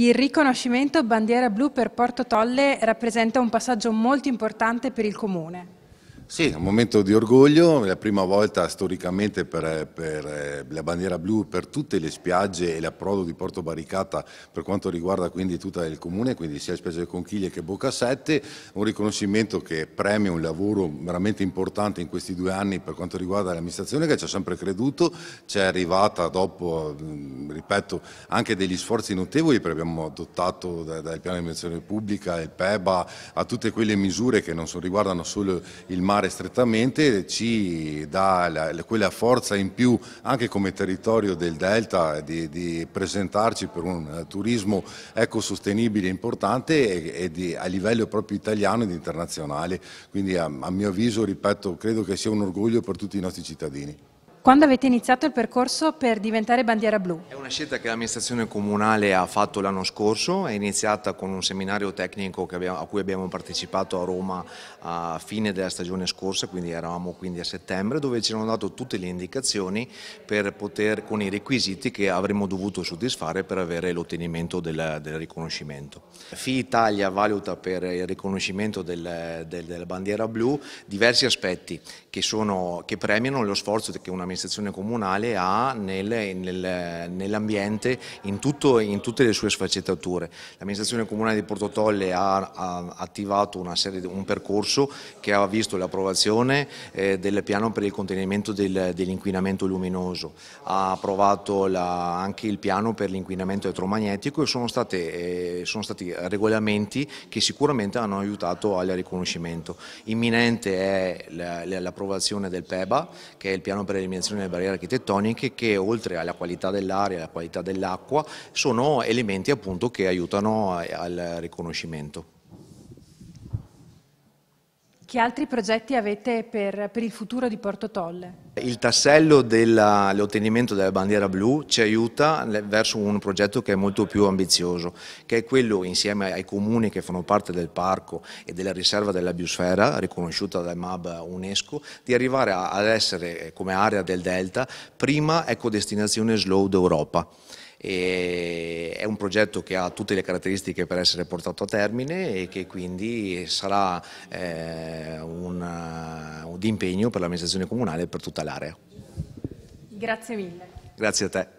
Il riconoscimento bandiera blu per Porto Tolle rappresenta un passaggio molto importante per il Comune. Sì, è un momento di orgoglio, è la prima volta storicamente per, per, eh, la bandiera blu per tutte le spiagge e l'approdo di Porto Barricata per quanto riguarda quindi tutto il comune, quindi sia spiagge delle Conchiglie che Boccasette, un riconoscimento che premia un lavoro veramente importante in questi due anni per quanto riguarda l'amministrazione che ci ha sempre creduto, ci è arrivata dopo, ripeto, anche degli sforzi notevoli perché abbiamo adottato dal piano di amministrazione pubblica, il PEBA, a tutte quelle misure che non riguardano solo il mare mare strettamente ci dà la, quella forza in più anche come territorio del Delta di, di presentarci per un eh, turismo ecosostenibile importante e, e di, a livello proprio italiano ed internazionale. Quindi a, a mio avviso, ripeto, credo che sia un orgoglio per tutti i nostri cittadini. Quando avete iniziato il percorso per diventare bandiera blu? È una scelta che l'amministrazione comunale ha fatto l'anno scorso, è iniziata con un seminario tecnico abbiamo, a cui abbiamo partecipato a Roma a fine della stagione scorsa, quindi eravamo quindi a settembre, dove ci hanno dato tutte le indicazioni per poter, con i requisiti che avremmo dovuto soddisfare per avere l'ottenimento del, del, riconoscimento. FI Italia valuta per il riconoscimento del, del, della bandiera blu diversi aspetti che, sono, che premiano lo sforzo che un'amministrazione l'amministrazione comunale ha nel, nel, nell'ambiente in, in, tutte le sue sfaccettature. L'amministrazione comunale di Portotolle ha, ha attivato serie, un percorso che ha visto l'approvazione eh, del piano per il contenimento del, dell'inquinamento luminoso, ha approvato la, anche il piano per l'inquinamento elettromagnetico e sono, state, eh, sono stati regolamenti che sicuramente hanno aiutato al riconoscimento. Imminente è l'approvazione del PEBA, che è il piano per l'eliminazione eliminazione delle barriere architettoniche che oltre alla qualità dell'aria, e alla qualità dell'acqua, sono elementi appunto che aiutano eh, al riconoscimento. Che altri progetti avete per, per il futuro di Porto Tolle? Il tassello dell'ottenimento della bandiera blu ci aiuta verso un progetto che è molto più ambizioso, che è quello insieme ai comuni che fanno parte del parco e della riserva della biosfera, riconosciuta dal MAB UNESCO, di arrivare ad essere eh, come area del delta prima ecodestinazione slow d'Europa. E è un progetto che ha tutte le caratteristiche per essere portato a termine e che quindi sarà eh, un, un eh, impegno per l'amministrazione comunale e per tutta l'area. Grazie mille. Grazie a te.